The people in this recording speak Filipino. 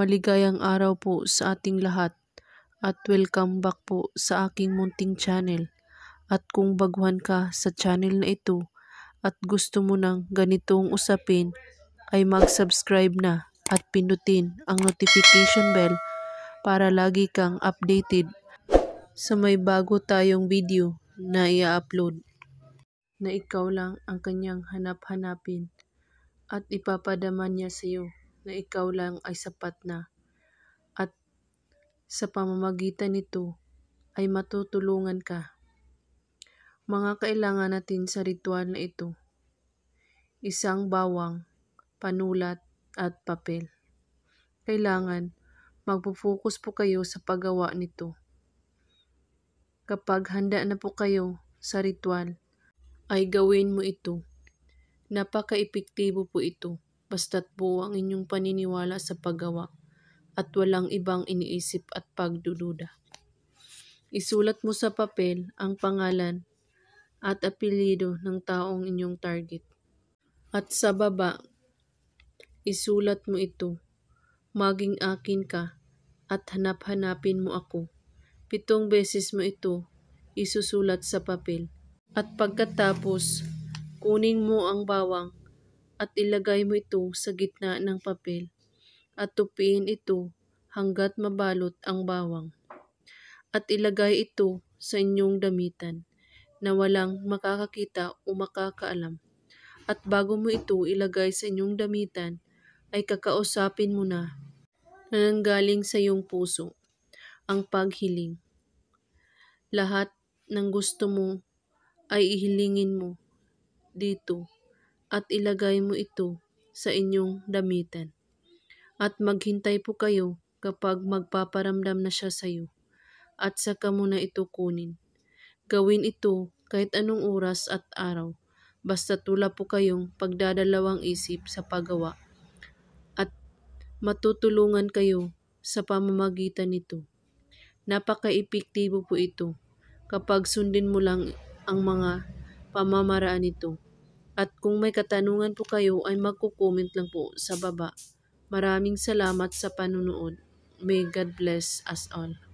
Maligayang araw po sa ating lahat at welcome back po sa aking munting channel. At kung baguhan ka sa channel na ito at gusto mo ng ganitong usapin ay mag-subscribe na at pindutin ang notification bell para lagi kang updated sa may bago tayong video na i-upload na ikaw lang ang kanyang hanap-hanapin at ipapadama niya sa iyo na ikaw lang ay sapat na. At sa pamamagitan nito ay matutulungan ka. Mga kailangan natin sa ritual na ito. Isang bawang, panulat at papel. Kailangan magpo-focus po kayo sa paggawa nito. Kapag handa na po kayo sa ritual, ay gawin mo ito. Napaka-epektibo po ito basta't buo inyong paniniwala sa paggawa at walang ibang iniisip at pagdududa. Isulat mo sa papel ang pangalan at apelido ng taong inyong target. At sa baba, isulat mo ito. Maging akin ka at hanap-hanapin mo ako. Pitong beses mo ito isusulat sa papel. At pagkatapos, kunin mo ang bawang at ilagay mo ito sa gitna ng papel at tupiin ito hanggat mabalot ang bawang. At ilagay ito sa inyong damitan na walang makakakita o makakaalam. At bago mo ito ilagay sa inyong damitan, ay kakausapin mo na na nanggaling sa iyong puso ang paghiling. Lahat ng gusto mo ay ihilingin mo dito at ilagay mo ito sa inyong damitan. At maghintay po kayo kapag magpaparamdam na siya sa iyo. At saka mo na ito kunin. Gawin ito kahit anong oras at araw. Basta tula po kayong pagdadalawang isip sa paggawa. At matutulungan kayo sa pamamagitan nito. Napaka-epektibo po ito kapag sundin mo lang ang mga pamamaraan nito. At kung may katanungan po kayo ay magko-comment lang po sa baba. Maraming salamat sa panunood. May God bless us all.